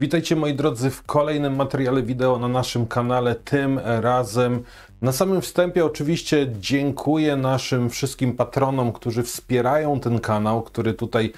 Witajcie moi drodzy w kolejnym materiale wideo na naszym kanale, tym razem na samym wstępie oczywiście dziękuję naszym wszystkim patronom, którzy wspierają ten kanał, który tutaj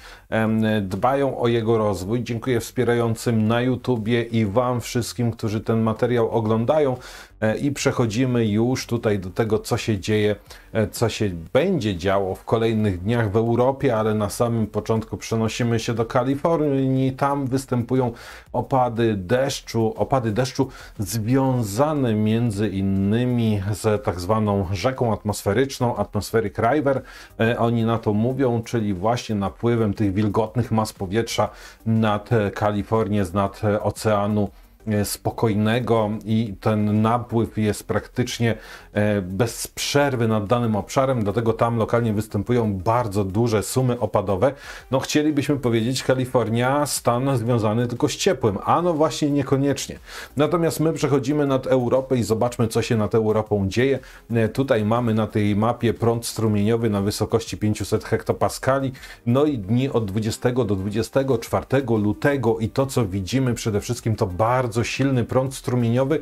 dbają o jego rozwój. Dziękuję wspierającym na YouTubie i Wam wszystkim, którzy ten materiał oglądają. E, i przechodzimy już tutaj do tego, co się dzieje, e, co się będzie działo w kolejnych dniach w Europie, ale na samym początku przenosimy się do Kalifornii. Tam występują opady deszczu, opady deszczu związane między innymi z tak zwaną rzeką atmosferyczną, atmosfery River. E, oni na to mówią, czyli właśnie napływem tych wilgotnych mas powietrza nad Kalifornię, z nad oceanu E, spokojnego i ten napływ jest praktycznie e, bez przerwy nad danym obszarem, dlatego tam lokalnie występują bardzo duże sumy opadowe. No chcielibyśmy powiedzieć Kalifornia, stan związany tylko z ciepłem, a no właśnie niekoniecznie. Natomiast my przechodzimy nad Europę i zobaczmy co się nad Europą dzieje. E, tutaj mamy na tej mapie prąd strumieniowy na wysokości 500 hektopaskali, no i dni od 20 do 24 lutego i to co widzimy przede wszystkim to bardzo bardzo silny prąd strumieniowy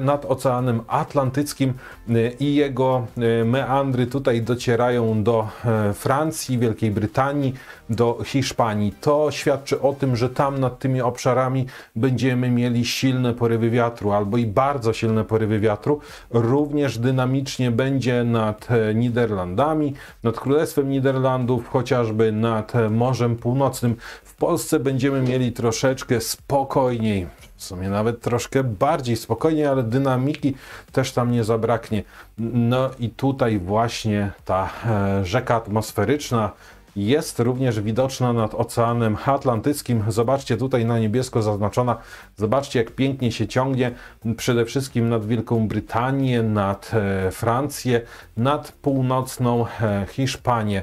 nad Oceanem Atlantyckim y, i jego y, meandry tutaj docierają do e, Francji, Wielkiej Brytanii, do Hiszpanii. To świadczy o tym, że tam nad tymi obszarami będziemy mieli silne porywy wiatru albo i bardzo silne porywy wiatru. Również dynamicznie będzie nad e, Niderlandami, nad Królestwem Niderlandów, chociażby nad e, Morzem Północnym. W Polsce będziemy mieli troszeczkę spokojniej w sumie nawet troszkę bardziej spokojnie, ale dynamiki też tam nie zabraknie. No i tutaj właśnie ta e, rzeka atmosferyczna jest również widoczna nad Oceanem Atlantyckim. Zobaczcie tutaj na niebiesko zaznaczona. Zobaczcie, jak pięknie się ciągnie przede wszystkim nad Wielką Brytanię, nad e, Francję, nad północną e, Hiszpanię.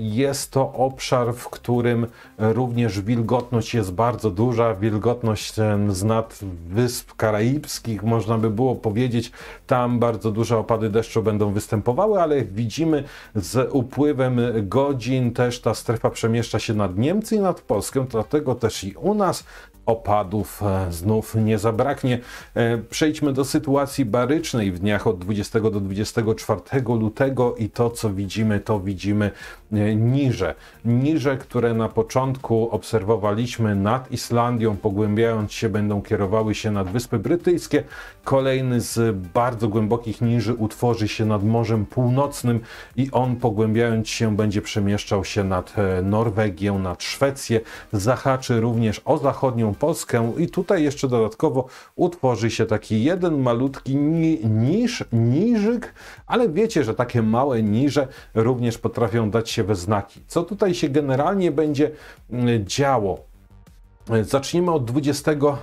Jest to obszar, w którym również wilgotność jest bardzo duża. Wilgotność z nad Wysp Karaibskich, można by było powiedzieć, tam bardzo duże opady deszczu będą występowały, ale jak widzimy, z upływem godzin też ta strefa przemieszcza się nad Niemcy i nad Polskę, dlatego też i u nas opadów e, znów nie zabraknie. E, przejdźmy do sytuacji barycznej w dniach od 20 do 24 lutego i to, co widzimy, to widzimy e, niże. Niże, które na początku obserwowaliśmy nad Islandią, pogłębiając się, będą kierowały się nad Wyspy Brytyjskie. Kolejny z bardzo głębokich niży utworzy się nad Morzem Północnym i on, pogłębiając się, będzie przemieszczał się nad Norwegię, nad Szwecję. Zahaczy również o zachodnią Polskę i tutaj jeszcze dodatkowo utworzy się taki jeden malutki ni niż, niżyk, ale wiecie, że takie małe niże również potrafią dać się we znaki. Co tutaj się generalnie będzie mm, działo? Zacznijmy od 22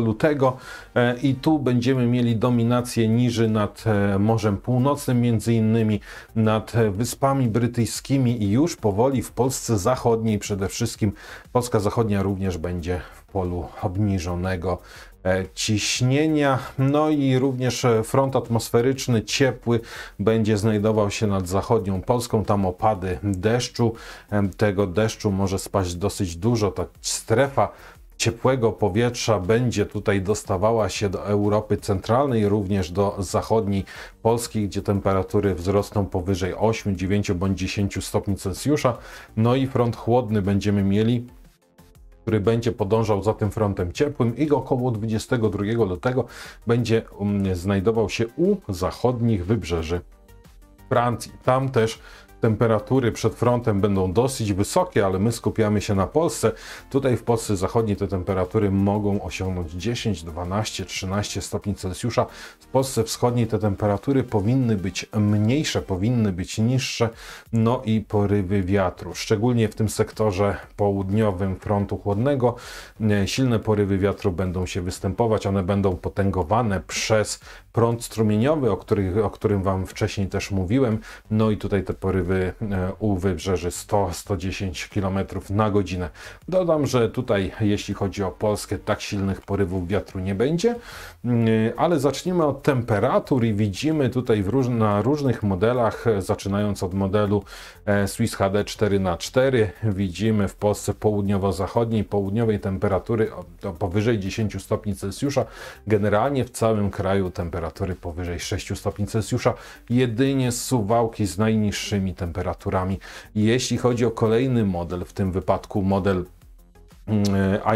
lutego e, i tu będziemy mieli dominację niży nad e, Morzem Północnym, między innymi nad e, Wyspami Brytyjskimi i już powoli w Polsce Zachodniej przede wszystkim. Polska Zachodnia również będzie polu obniżonego e, ciśnienia. No i również e, front atmosferyczny ciepły będzie znajdował się nad zachodnią Polską. Tam opady deszczu. E, tego deszczu może spaść dosyć dużo. Ta strefa ciepłego powietrza będzie tutaj dostawała się do Europy Centralnej, również do zachodniej Polski, gdzie temperatury wzrosną powyżej 8, 9 bądź 10 stopni Celsjusza. No i front chłodny będziemy mieli który będzie podążał za tym frontem ciepłym i około 22 lutego będzie mm, znajdował się u zachodnich wybrzeży Francji. Tam też temperatury przed frontem będą dosyć wysokie, ale my skupiamy się na Polsce. Tutaj w Polsce Zachodniej te temperatury mogą osiągnąć 10, 12, 13 stopni Celsjusza. W Polsce Wschodniej te temperatury powinny być mniejsze, powinny być niższe, no i porywy wiatru. Szczególnie w tym sektorze południowym frontu chłodnego e, silne porywy wiatru będą się występować. One będą potęgowane przez prąd strumieniowy, o, których, o którym Wam wcześniej też mówiłem. No i tutaj te porywy e, u wybrzeży 100-110 km na godzinę. Dodam, że tutaj jeśli chodzi o Polskę, tak silnych porywów wiatru nie będzie, mm, e, ale zaczniemy od temperatur i widzimy tutaj róż na różnych modelach, e, zaczynając od modelu Swiss HD 4x4, widzimy w Polsce południowo-zachodniej, południowej temperatury powyżej 10 stopni Celsjusza. Generalnie w całym kraju temperatura temperatury powyżej 6 stopni Celsjusza, jedynie suwałki z najniższymi temperaturami. Jeśli chodzi o kolejny model, w tym wypadku model mm,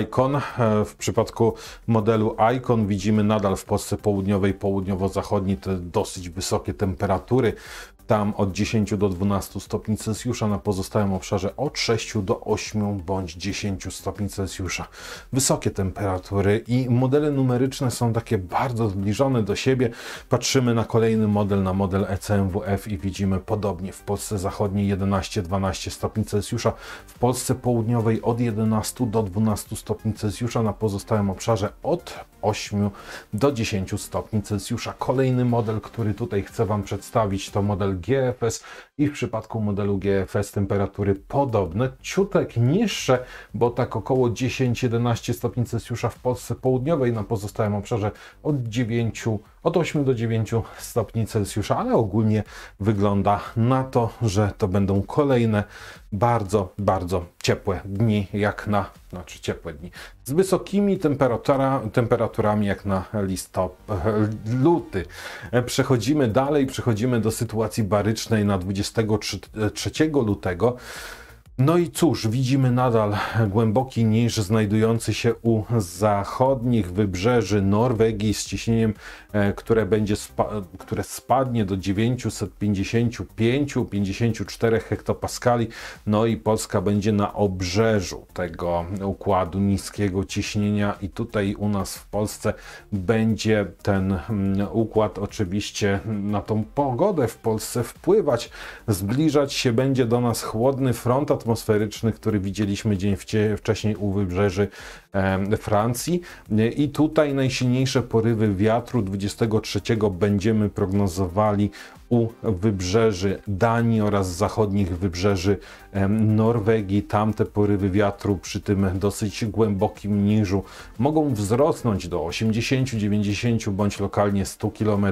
Icon. E, w przypadku modelu Icon widzimy nadal w Polsce południowej, południowo-zachodniej te dosyć wysokie temperatury tam od 10 do 12 stopni Celsjusza, na pozostałym obszarze od 6 do 8 bądź 10 stopni Celsjusza. Wysokie temperatury i modele numeryczne są takie bardzo zbliżone do siebie. Patrzymy na kolejny model, na model ECMWF i widzimy podobnie w Polsce zachodniej 11-12 stopni Celsjusza, w Polsce południowej od 11 do 12 stopni Celsjusza, na pozostałym obszarze od 8 do 10 stopni Celsjusza. Kolejny model, który tutaj chcę Wam przedstawić to model GFS i w przypadku modelu GFS temperatury podobne, ciutek niższe, bo tak około 10-11 stopni Celsjusza w Polsce południowej, na pozostałym obszarze od 9 od 8 do 9 stopni Celsjusza, ale ogólnie wygląda na to, że to będą kolejne bardzo, bardzo ciepłe dni, jak na, znaczy ciepłe dni, z wysokimi temperatura, temperaturami jak na listop, luty. Przechodzimy dalej, przechodzimy do sytuacji barycznej na 23 lutego. No i cóż, widzimy nadal głęboki niż znajdujący się u zachodnich wybrzeży Norwegii z ciśnieniem, e, które, będzie spa które spadnie do 955-54 hektopaskali. No i Polska będzie na obrzeżu tego układu niskiego ciśnienia i tutaj u nas w Polsce będzie ten mm, układ oczywiście na tą pogodę w Polsce wpływać. Zbliżać się będzie do nas chłodny front atmosferyczny, który widzieliśmy dzień wcześniej u wybrzeży E, Francji. I tutaj najsilniejsze porywy wiatru 23 będziemy prognozowali u wybrzeży Danii oraz zachodnich wybrzeży e, Norwegii. Tamte porywy wiatru przy tym dosyć głębokim niżu mogą wzrosnąć do 80, 90 bądź lokalnie 100 km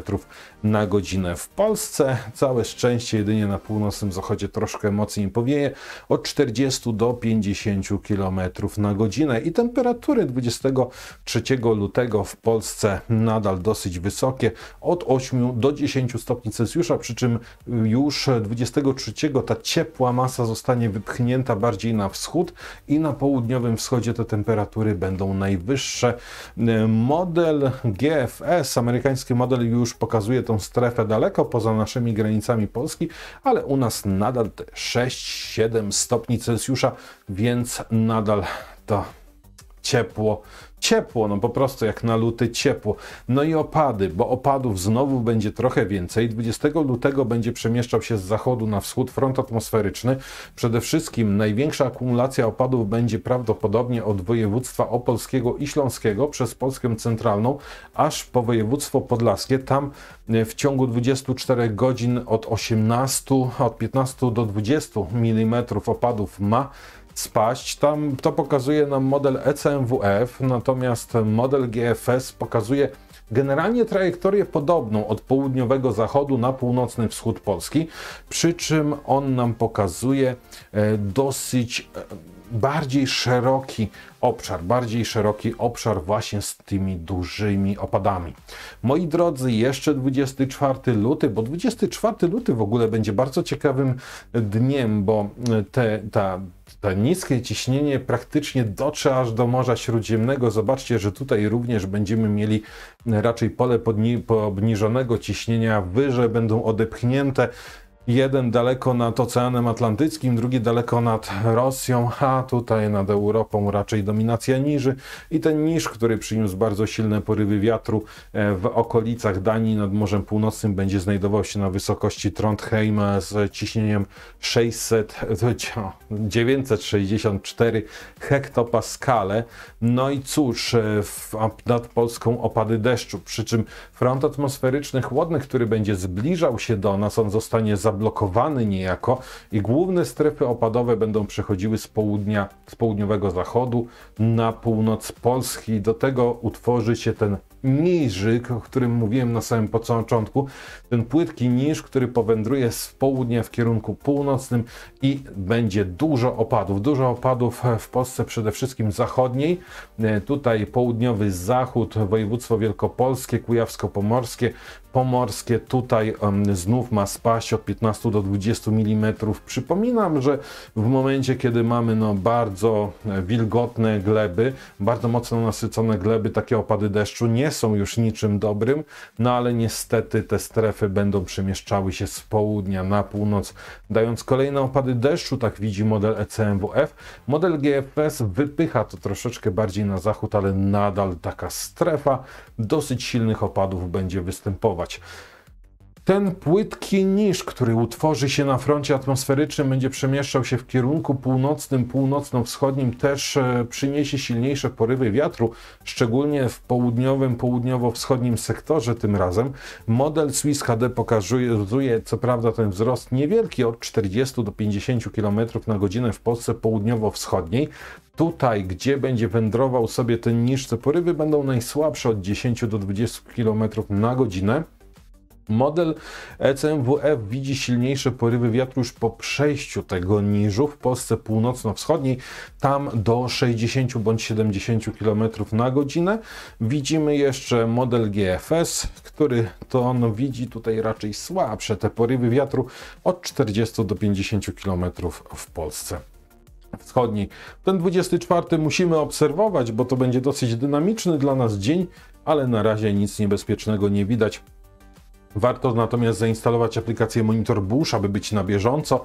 na godzinę. W Polsce całe szczęście jedynie na północnym zachodzie troszkę mocniej powieje od 40 do 50 km na godzinę i temperatura temperatury 23 lutego w Polsce nadal dosyć wysokie, od 8 do 10 stopni Celsjusza, przy czym już 23 ta ciepła masa zostanie wypchnięta bardziej na wschód i na południowym wschodzie te temperatury będą najwyższe. Model GFS, amerykański model już pokazuje tą strefę daleko poza naszymi granicami Polski, ale u nas nadal 6-7 stopni Celsjusza, więc nadal to ciepło. Ciepło, no po prostu jak na luty ciepło. No i opady, bo opadów znowu będzie trochę więcej. 20 lutego będzie przemieszczał się z zachodu na wschód front atmosferyczny. Przede wszystkim największa akumulacja opadów będzie prawdopodobnie od województwa opolskiego i śląskiego przez Polskę Centralną aż po województwo podlaskie. Tam e, w ciągu 24 godzin od 18, od 15 do 20 mm opadów ma spaść. Tam to pokazuje nam model ECMWF, natomiast model GFS pokazuje generalnie trajektorię podobną od południowego zachodu na północny wschód Polski, przy czym on nam pokazuje e, dosyć e, bardziej szeroki obszar, bardziej szeroki obszar właśnie z tymi dużymi opadami. Moi drodzy, jeszcze 24 luty, bo 24 luty w ogóle będzie bardzo ciekawym dniem, bo e, te, ta to niskie ciśnienie praktycznie dotrze aż do Morza Śródziemnego. Zobaczcie, że tutaj również będziemy mieli e, raczej pole podni- obniżonego ciśnienia. Wyże będą odepchnięte Jeden daleko nad Oceanem Atlantyckim, drugi daleko nad Rosją, a tutaj nad Europą raczej dominacja niży. I ten niż, który przyniósł bardzo silne porywy wiatru e, w okolicach Danii nad Morzem Północnym, będzie znajdował się na wysokości Trondheim z ciśnieniem 600, 964 hektopaskale. No i cóż, e, nad Polską opady deszczu, przy czym front atmosferyczny chłodny, który będzie zbliżał się do nas, on zostanie za zablokowany niejako i główne strefy opadowe będą przechodziły z południa, z południowego zachodu na północ Polski. Do tego utworzy się ten niżyk, o którym mówiłem na samym początku, ten płytki niż, który powędruje z południa w kierunku północnym i będzie dużo opadów. Dużo opadów w Polsce przede wszystkim zachodniej. E, tutaj południowy zachód, województwo wielkopolskie, kujawsko-pomorskie, Pomorskie tutaj znów ma spaść od 15 do 20 mm. Przypominam, że w momencie, kiedy mamy no bardzo e, wilgotne gleby, bardzo mocno nasycone gleby, takie opady deszczu nie są już niczym dobrym, no ale niestety te strefy będą przemieszczały się z południa na północ, dając kolejne opady deszczu, tak widzi model ECMWF. Model GFS wypycha to troszeczkę bardziej na zachód, ale nadal taka strefa dosyć silnych opadów będzie występować. zbudować Ten płytki niż, który utworzy się na froncie atmosferycznym, będzie przemieszczał się w kierunku północnym, północno-wschodnim, też e, przyniesie silniejsze porywy wiatru, szczególnie w południowym, południowo-wschodnim sektorze tym razem. Model Swiss HD pokazuje, co prawda, ten wzrost niewielki, od 40 do 50 km na godzinę w Polsce południowo-wschodniej. Tutaj, gdzie będzie wędrował sobie ten niż, te porywy będą najsłabsze od 10 do 20 km na godzinę. Model ECMWF e widzi silniejsze porywy wiatru już po przejściu tego niżu w Polsce północno-wschodniej, tam do 60 bądź 70 km na godzinę. Widzimy jeszcze model GFS, który to on widzi tutaj raczej słabsze te porywy wiatru od 40 do 50 km w Polsce wschodniej. Ten 24 musimy obserwować, bo to będzie dosyć dynamiczny dla nas dzień, ale na razie nic niebezpiecznego nie widać. Warto natomiast zainstalować aplikację Monitor Burz, aby być na bieżąco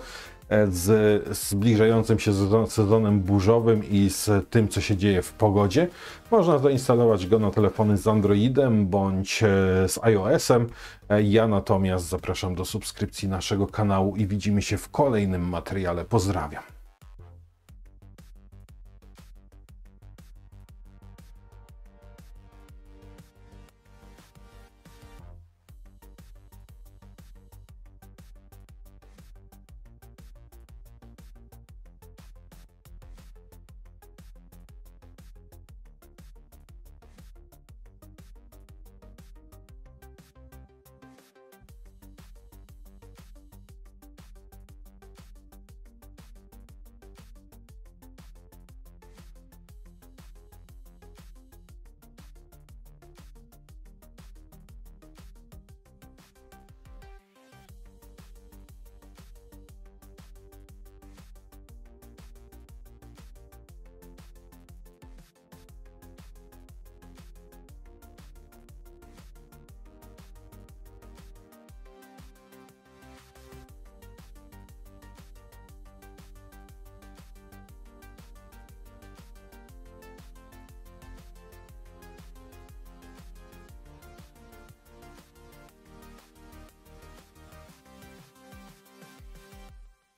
e, z zbliżającym się sezonem burzowym i z tym, co się dzieje w pogodzie. Można zainstalować go na telefony z Androidem bądź e, z iOS-em. E, ja natomiast zapraszam do subskrypcji naszego kanału i widzimy się w kolejnym materiale. Pozdrawiam.